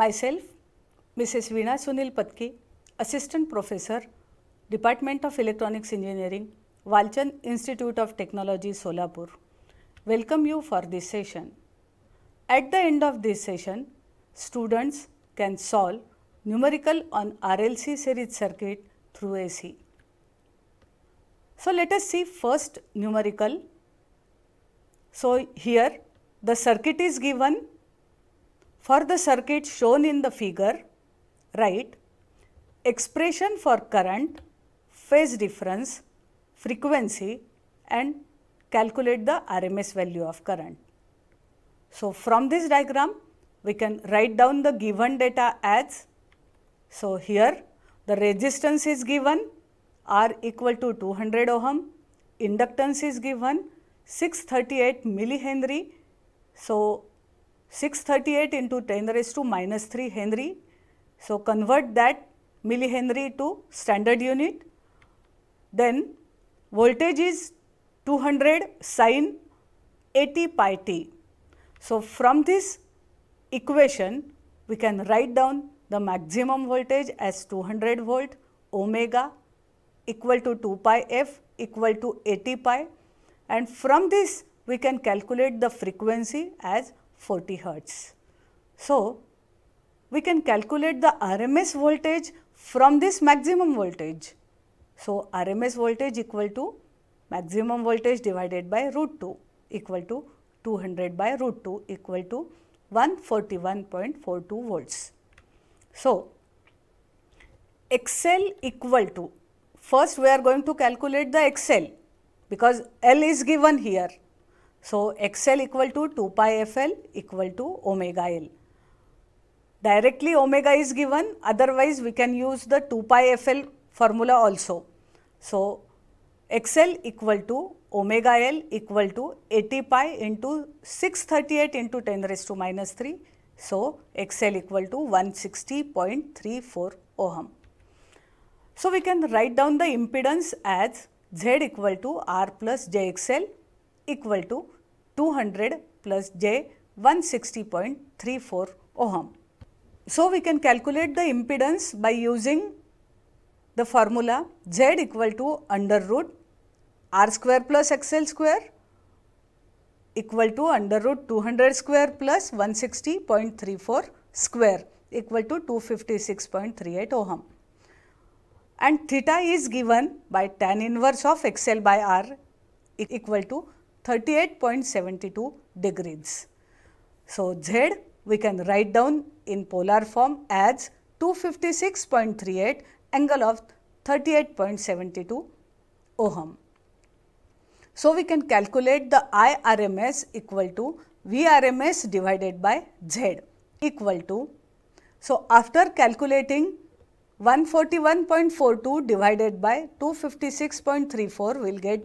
Myself, Mrs. Veena Sunil Patki, Assistant Professor, Department of Electronics Engineering, Walchan Institute of Technology, Solapur. Welcome you for this session. At the end of this session, students can solve numerical on RLC series circuit through AC. So, let us see first numerical. So, here the circuit is given for the circuit shown in the figure, write expression for current, phase difference, frequency and calculate the RMS value of current. So, from this diagram, we can write down the given data as. So, here the resistance is given R equal to 200 ohm, inductance is given 638 millihenry. So, 638 into 10 raised to minus 3 Henry. So, convert that millihenry to standard unit. Then voltage is 200 sine 80 pi t. So, from this equation we can write down the maximum voltage as 200 volt omega equal to 2 pi f equal to 80 pi and from this we can calculate the frequency as 40 hertz. So, we can calculate the RMS voltage from this maximum voltage. So, RMS voltage equal to maximum voltage divided by root 2 equal to 200 by root 2 equal to 141.42 volts. So, XL equal to first we are going to calculate the XL because L is given here so, xl equal to 2 pi fl equal to omega l. Directly omega is given otherwise we can use the 2 pi fl formula also. So, xl equal to omega l equal to 80 pi into 638 into 10 raised to minus 3. So, xl equal to 160.34 ohm. So, we can write down the impedance as z equal to r plus jxl equal to 200 plus J 160.34 ohm. So, we can calculate the impedance by using the formula Z equal to under root R square plus XL square equal to under root 200 square plus 160.34 square equal to 256.38 ohm. And theta is given by tan inverse of XL by R equal to 38.72 degrees. So, Z we can write down in polar form as 256.38 angle of 38.72 ohm. So, we can calculate the IRMS equal to VRMS divided by Z equal to. So, after calculating 141.42 divided by 256.34 we will get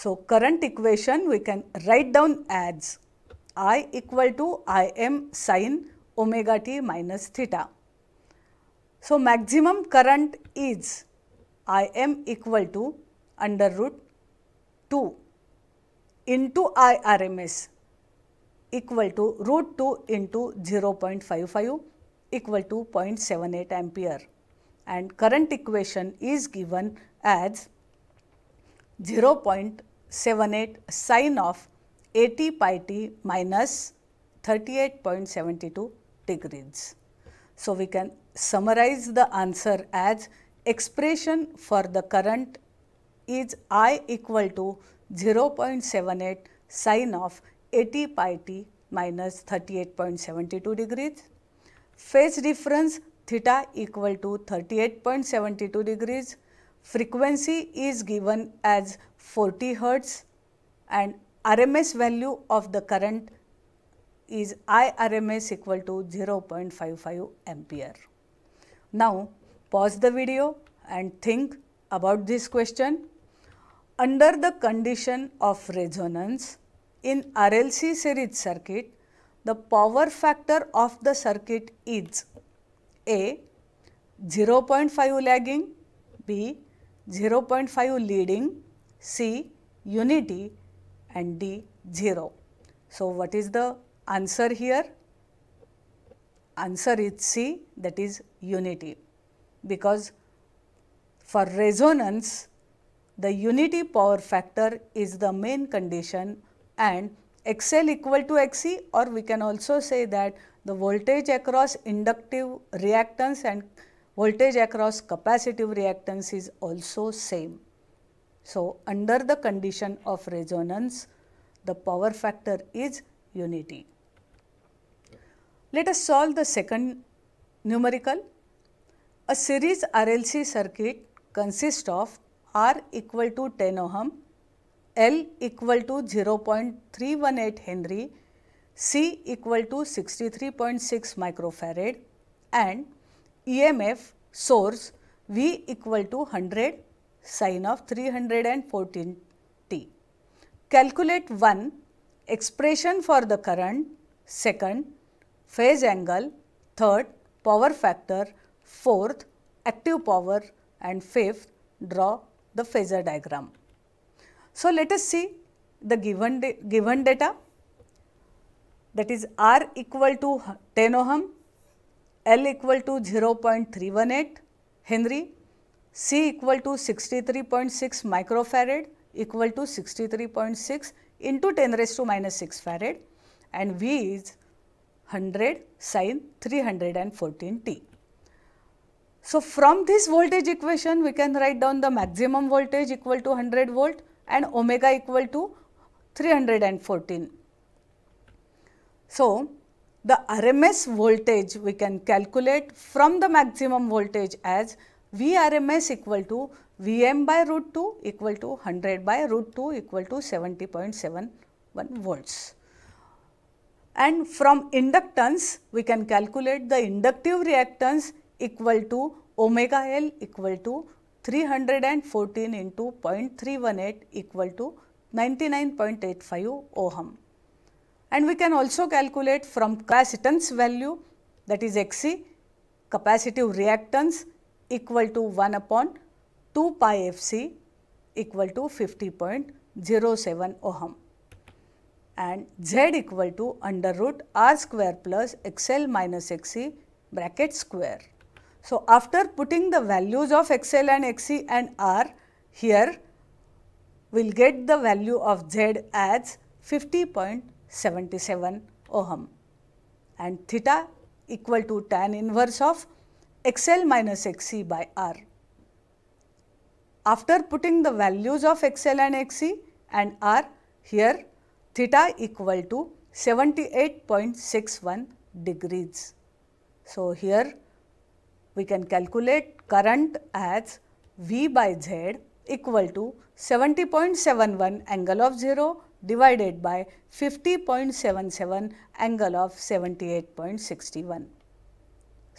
So, current equation we can write down as I equal to I m sine omega t minus theta. So, maximum current is I m equal to under root 2 into I RMS equal to root 2 into 0 0.55 equal to 0.78 ampere and current equation is given as 0.55 0.78 sine of 80 pi t minus 38.72 degrees. So, we can summarize the answer as expression for the current is I equal to 0.78 sine of 80 pi t minus 38.72 degrees. Phase difference theta equal to 38.72 degrees. Frequency is given as 40 hertz and RMS value of the current is IRMS equal to 0.55 ampere. Now, pause the video and think about this question. Under the condition of resonance in RLC series circuit, the power factor of the circuit is A 0.5 lagging, B 0.5 leading, C unity and D 0. So, what is the answer here? Answer is C that is unity because for resonance the unity power factor is the main condition and XL equal to XC or we can also say that the voltage across inductive reactance and voltage across capacitive reactance is also same. So, under the condition of resonance, the power factor is unity. Let us solve the second numerical. A series RLC circuit consists of R equal to 10 ohm, L equal to 0.318 Henry, C equal to 63.6 microfarad and EMF source V equal to 100 sine of 314 t. Calculate 1 expression for the current, second phase angle, third power factor, fourth active power and fifth draw the phasor diagram. So, let us see the given, given data that is R equal to 10 ohm, L equal to 0.318 Henry C equal to 63.6 microfarad equal to 63.6 into 10 raised to minus 6 farad and V is 100 sine 314 T. So, from this voltage equation we can write down the maximum voltage equal to 100 volt and omega equal to 314. So, the RMS voltage we can calculate from the maximum voltage as Vrms equal to Vm by root 2 equal to 100 by root 2 equal to 70.71 volts. And from inductance, we can calculate the inductive reactance equal to omega L equal to 314 into 0.318 equal to 99.85 ohm. And we can also calculate from capacitance value that is Xc, capacitive reactance equal to 1 upon 2 pi fc equal to 50.07 ohm and z equal to under root r square plus xl minus xc bracket square. So, after putting the values of xl and xc and r here, we will get the value of z as 50.77 ohm and theta equal to tan inverse of xl minus xc by r. After putting the values of xl and xc and r here theta equal to 78.61 degrees. So, here we can calculate current as V by Z equal to 70.71 angle of 0 divided by 50.77 angle of 78.61.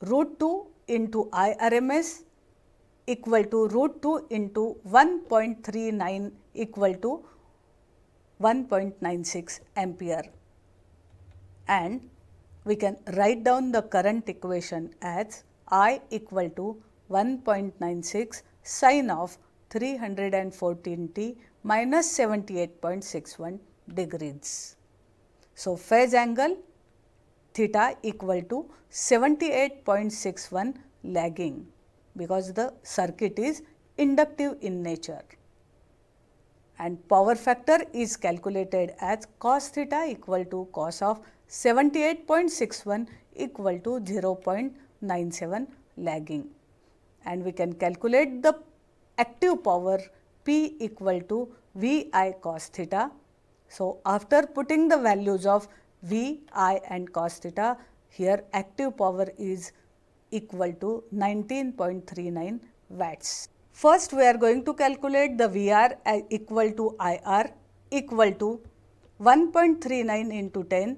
root 2 into IRMS equal to root 2 into 1.39 equal to 1.96 ampere and we can write down the current equation as I equal to 1.96 sine of 314 t minus 78.61 degrees. So, phase angle theta equal to 78.61 lagging because the circuit is inductive in nature and power factor is calculated as cos theta equal to cos of 78.61 equal to 0.97 lagging and we can calculate the active power P equal to V i cos theta. So, after putting the values of V, I and cos theta. Here active power is equal to 19.39 watts. First we are going to calculate the VR uh, equal to IR equal to 1.39 into 10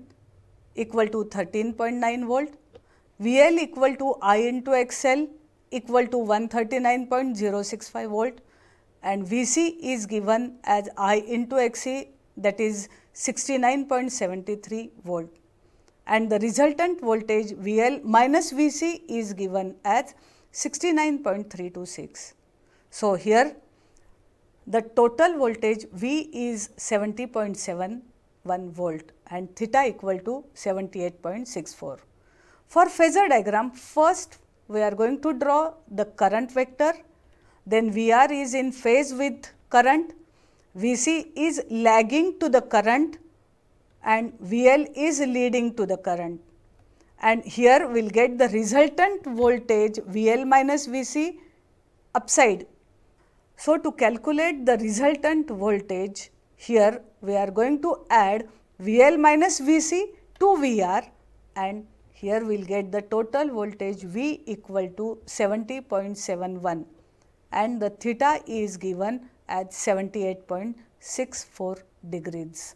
equal to 13.9 volt, VL equal to I into XL equal to 139.065 volt and VC is given as I into XC that is 69.73 volt and the resultant voltage VL minus VC is given as 69.326. So, here the total voltage V is 70.71 volt and theta equal to 78.64. For phasor diagram, first we are going to draw the current vector, then VR is in phase with current Vc is lagging to the current and VL is leading to the current. And here we will get the resultant voltage VL minus Vc upside. So, to calculate the resultant voltage here we are going to add VL minus Vc to VR and here we will get the total voltage V equal to 70.71 and the theta is given at 78.64 degrees.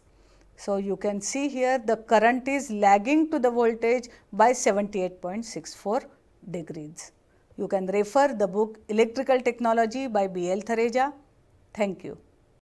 So, you can see here the current is lagging to the voltage by 78.64 degrees. You can refer the book Electrical Technology by B. L. Thareja. Thank you.